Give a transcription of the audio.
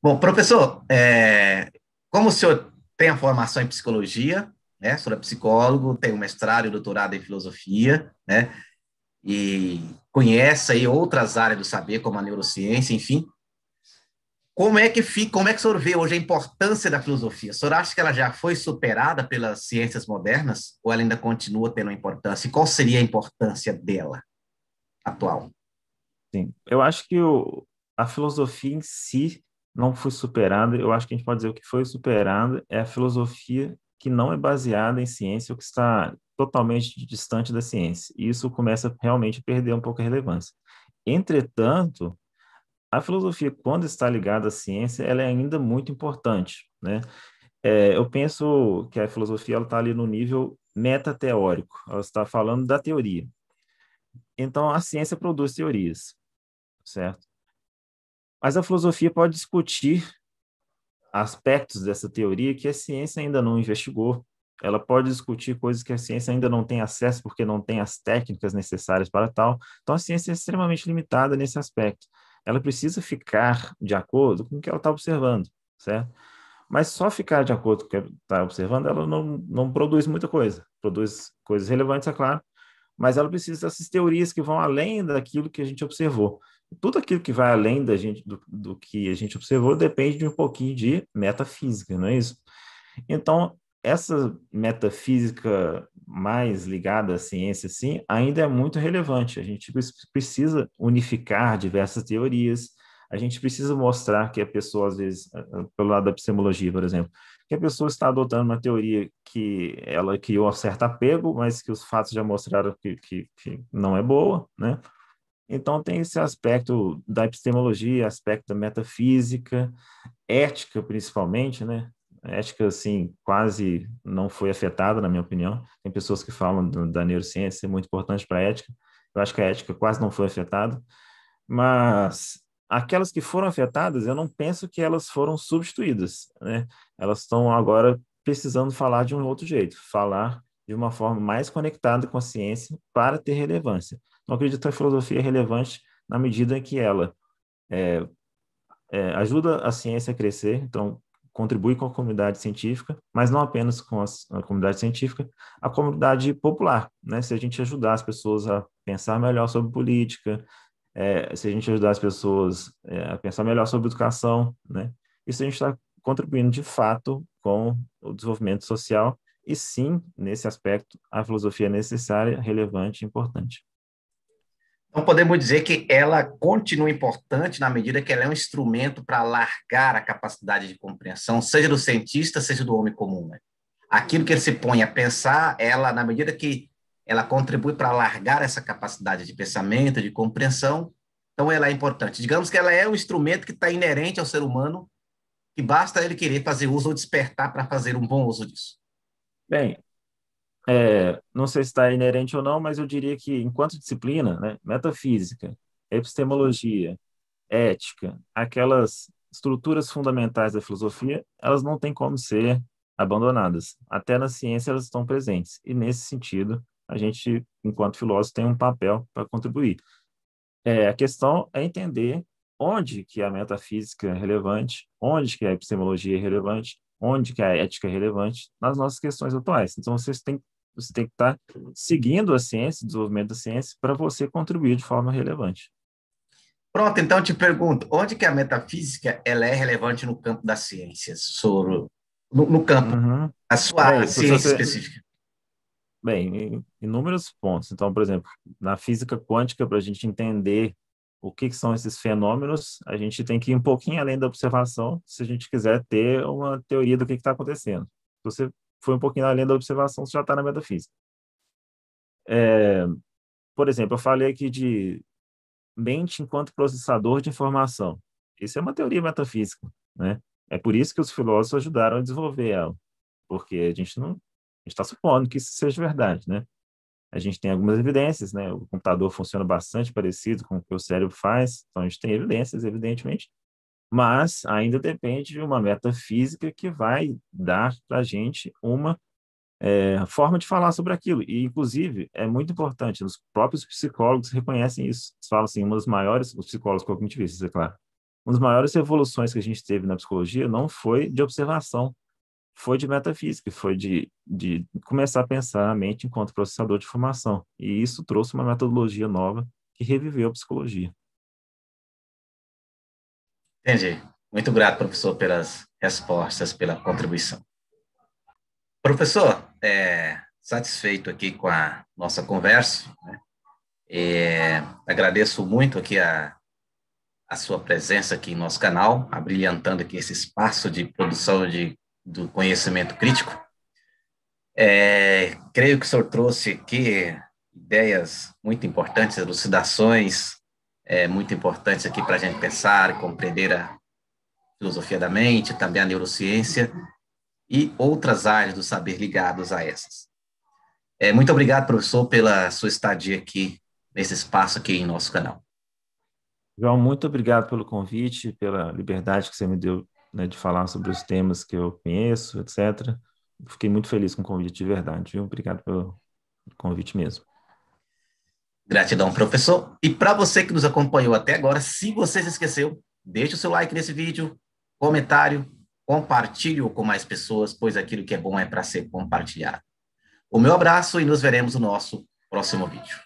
Bom, professor, é, como o senhor tem a formação em psicologia, né? O senhor é psicólogo, tem um mestrado e doutorado em filosofia, né? E conhece aí outras áreas do saber, como a neurociência, enfim. Como é que fica, como é que o senhor vê hoje a importância da filosofia? O senhor acha que ela já foi superada pelas ciências modernas ou ela ainda continua tendo importância? E qual seria a importância dela atual? Sim, eu acho que o, a filosofia em si, não foi superada, eu acho que a gente pode dizer o que foi superada é a filosofia que não é baseada em ciência, o que está totalmente distante da ciência. E isso começa realmente a perder um pouco a relevância. Entretanto, a filosofia, quando está ligada à ciência, ela é ainda muito importante, né? É, eu penso que a filosofia está ali no nível teórico ela está falando da teoria. Então, a ciência produz teorias, certo? Mas a filosofia pode discutir aspectos dessa teoria que a ciência ainda não investigou. Ela pode discutir coisas que a ciência ainda não tem acesso porque não tem as técnicas necessárias para tal. Então a ciência é extremamente limitada nesse aspecto. Ela precisa ficar de acordo com o que ela está observando, certo? Mas só ficar de acordo com o que está observando, ela não, não produz muita coisa. Produz coisas relevantes, é claro, mas ela precisa dessas teorias que vão além daquilo que a gente observou. Tudo aquilo que vai além da gente, do, do que a gente observou depende de um pouquinho de metafísica, não é isso? Então, essa metafísica mais ligada à ciência, sim, ainda é muito relevante. A gente precisa unificar diversas teorias, a gente precisa mostrar que a pessoa, às vezes, pelo lado da epistemologia, por exemplo, que a pessoa está adotando uma teoria que ela criou um certo apego, mas que os fatos já mostraram que, que, que não é boa, né? Então, tem esse aspecto da epistemologia, aspecto da metafísica, ética, principalmente, né? A ética, assim, quase não foi afetada, na minha opinião. Tem pessoas que falam da neurociência, é muito importante para a ética. Eu acho que a ética quase não foi afetada. Mas Aquelas que foram afetadas, eu não penso que elas foram substituídas, né? Elas estão agora precisando falar de um outro jeito, falar de uma forma mais conectada com a ciência para ter relevância. Não acredito que a filosofia é relevante na medida em que ela é, é, ajuda a ciência a crescer, então contribui com a comunidade científica, mas não apenas com a, a, comunidade científica, a comunidade popular, né? Se a gente ajudar as pessoas a pensar melhor sobre política, é, se a gente ajudar as pessoas é, a pensar melhor sobre educação, né? Isso a gente está contribuindo de fato com o desenvolvimento social e sim, nesse aspecto, a filosofia é necessária, relevante e importante. Então, podemos dizer que ela continua importante na medida que ela é um instrumento para alargar a capacidade de compreensão, seja do cientista, seja do homem comum. Né? Aquilo que ele se põe a pensar, ela, na medida que ela contribui para alargar essa capacidade de pensamento, de compreensão, então ela é importante. Digamos que ela é um instrumento que está inerente ao ser humano, e basta ele querer fazer uso ou despertar para fazer um bom uso disso. Bem, é, não sei se está inerente ou não, mas eu diria que, enquanto disciplina, né, metafísica, epistemologia, ética, aquelas estruturas fundamentais da filosofia, elas não têm como ser abandonadas. Até na ciência elas estão presentes. E nesse sentido, a gente, enquanto filósofo, tem um papel para contribuir. É, a questão é entender onde que a metafísica é relevante, onde que a epistemologia é relevante, onde que a ética é relevante nas nossas questões atuais. Então, vocês têm, você tem que estar tá seguindo a ciência, o desenvolvimento da ciência, para você contribuir de forma relevante. Pronto, então te pergunto, onde que a metafísica ela é relevante no campo das ciências, no, no campo, uhum. a sua é, ciência você... específica? Bem, inúmeros pontos. Então, por exemplo, na física quântica, para a gente entender o que, que, são esses fenômenos, a gente tem que ir um pouquinho além da observação, se a gente quiser ter uma teoria do que está acontecendo. Se você foi um pouquinho além da observação, você já está na metafísica. É, por exemplo, eu falei aqui de mente enquanto processador de informação. Isso é uma teoria metafísica, né? É por isso que os filósofos ajudaram a desenvolver ela, porque a gente não gente está supondo que isso seja verdade, né? A gente tem algumas evidências, né? O computador funciona bastante parecido com o que o cérebro faz, então a gente tem evidências, evidentemente, mas ainda depende de uma metafísica que vai dar para a gente uma é, forma de falar sobre aquilo. E, inclusive, é muito importante, os próprios psicólogos reconhecem isso. Eles falam assim, uma das maiores, os psicólogos cognitivistas, é claro, uma das maiores evoluções que a gente teve na psicologia não foi de observação, foi de metafísica, foi de, de começar a pensar a mente enquanto processador de informação. E isso trouxe uma metodologia nova que reviveu a psicologia. Entendi. Muito grato, professor, pelas respostas, pela contribuição. Professor, é, satisfeito aqui com a nossa conversa. Né? É, agradeço muito aqui a, a sua presença aqui em nosso canal, abrilhantando aqui esse espaço de produção de do conhecimento crítico. É, creio que o senhor trouxe aqui ideias muito importantes, elucidações é, muito importantes aqui para a gente pensar e compreender a filosofia da mente, também a neurociência e outras áreas do saber ligadas a essas. É, muito obrigado, professor, pela sua estadia aqui, nesse espaço aqui em nosso canal. João, muito obrigado pelo convite, pela liberdade que você me deu né, de falar sobre os temas que eu conheço, etc. Fiquei muito feliz com o convite, de verdade. Viu? Obrigado pelo convite mesmo. Gratidão, professor. E para você que nos acompanhou até agora, se você se esqueceu, deixe o seu like nesse vídeo, comentário, compartilhe com mais pessoas, pois aquilo que é bom é para ser compartilhado. O meu abraço e nos veremos no nosso próximo vídeo.